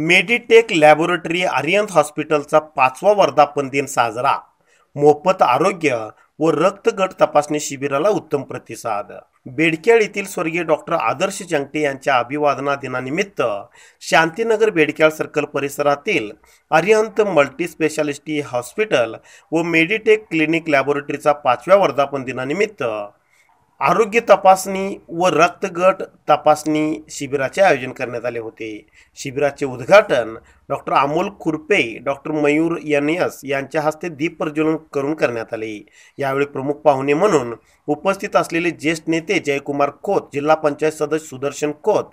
Meditech laboratory आर्यंत हॉस्पिटलचा पाचवा वर्धापन दिन साजरा मोफत आरोग्य व रक्तगट तपासणी शिबिराला उत्तम प्रतिसाद बेडकेळ येथील स्वर्गीय डॉक्टर आदर्श जंगटे यांच्या अभिवादना दिनानिमित्त शांतीनगर बेडकेळ सर्कल परिसरातील अरिहंत मल्टी हॉस्पिटल व मेडिटेक क्लिनिक लॅबोरेटरीचा पाचव्या वर्धापन दिनानिमित्त आरोग्य तपासणी व रक्तगट तपासणी शिबिराचे आयोजन करण्यात आले होते शिबिराचे उद्घाटन doctor Amol Khurpe doctor Mayur N S यांच्या हस्ते दीप प्रज्वलन करून करण्यात आले यावेळी प्रमुख पाहुणे म्हणून उपस्थित असलेले ज्येष्ठ नेते जयकुमार खोत जिल्हा पंचायत सदस्य Sudarshan Khot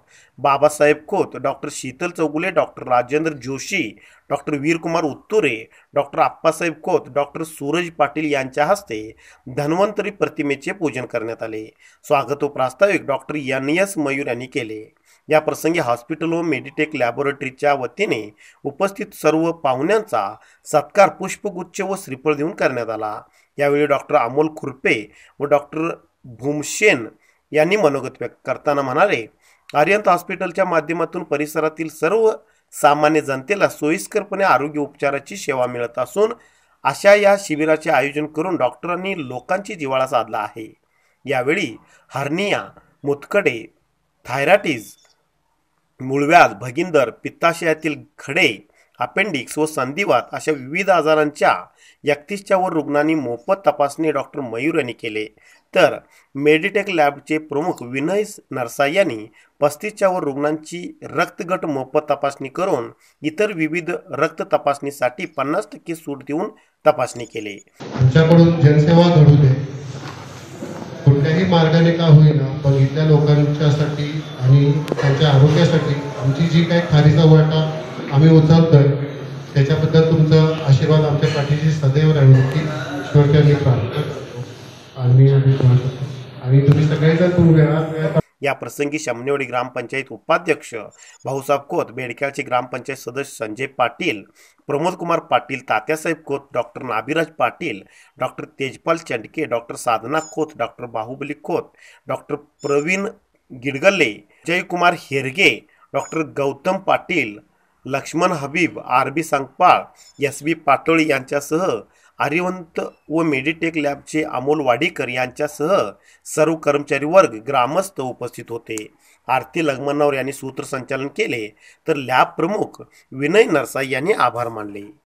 Babasaheb Khot doctor Sheetal Chougule doctor Rajendra Joshi doctor Veerkumar Utture doctor Appasaheb Khot doctor Suraj Patil यांच्या हस्ते धन्वंतरी प्रतिमेचे पूजन करण्यात आले व प्रास्ताविक डॉक्टर एन एस मयूर यांनी केले या प्रसंगी हॉस्पिटल व मेडिटेक लॅबोरेटरीच्या वतीने उपस्थित सर्व पाहुण्यांचा सत्कार पुष्पगुच्छ व श्रीफळ देऊन करण्यात आला यावेळी डॉक्टर अमोल खुर्पे व डॉक्टर भूमशेन यांनी मनोगत व्यक्त करताना म्हणाले आर्यंत हॉस्पिटलच्या माध्यमातून परिसरातील सर्व सामान्य जनतेला सोयीस्करपणे आरोग्य उपचाराची सेवा मिळत असून अशा या शिबिराचे आयोजन करून डॉक्टरांनी लोकांची जिवाळा साधला आहे यावेळी हर्निया मुतकडे थायराटीज मुळव्याध भगिंदर पित्ताशयातील खडे अपेंडिक्स व संधिवात अशा विविध आजारांच्या एकतीसच्या व रुग्णांनी मोफत तपासणी डॉक्टर मयूर यांनी केले तर मेडिटेक लॅबचे प्रमुख विनय नरसाई यांनी पस्तीसच्या व रुग्णांची रक्तगट मोफत तपासणी करून इतर विविध रक्त तपासणीसाठी पन्नास टक्के सूट देऊन तपासणी केली आमच्याकडून जनसेवा घडू दे मार्गाने का होईना पण इथल्या लोकांच्यासाठी आणि त्यांच्या आरोग्यासाठी आमची जी काही खारीचा वाटा आम्ही उचलतोय त्याच्याबद्दल तुमचा आशीर्वाद आमच्या पाठीशी सदैव राहील की ईश्वरच्या मी प्रार्थना आणि आम्ही आणि तुम्ही सगळेजण तुम्ही या प्रसंगी शमनेवाडी ग्रामपंचायत उपाध्यक्ष भाऊसाहेब खोत बेडक्याचे ग्रामपंचायत सदस्य Sanjay Patil Pramod Kumar Patil Tatyasaheb Khot doctor Nabhiraj Patil doctor Tejpal Chandke doctor Sadhana Khot doctor Bahubali Khot doctor Praveen Gidgalle Jaykumar Herge doctor Gautam Patil Laxman Habib R B Sangpal S B Patoli यांच्यासह आर्यवंत व मेडिटेक लॅबचे अमोल वाडीकर यांच्यासह सर्व कर्मचारी वर्ग ग्रामस्थ उपस्थित होते आरती लग्मनावर यांनी सूत्रसंचालन केले तर लॅब प्रमुख विनय नरसाई यांनी आभार मानले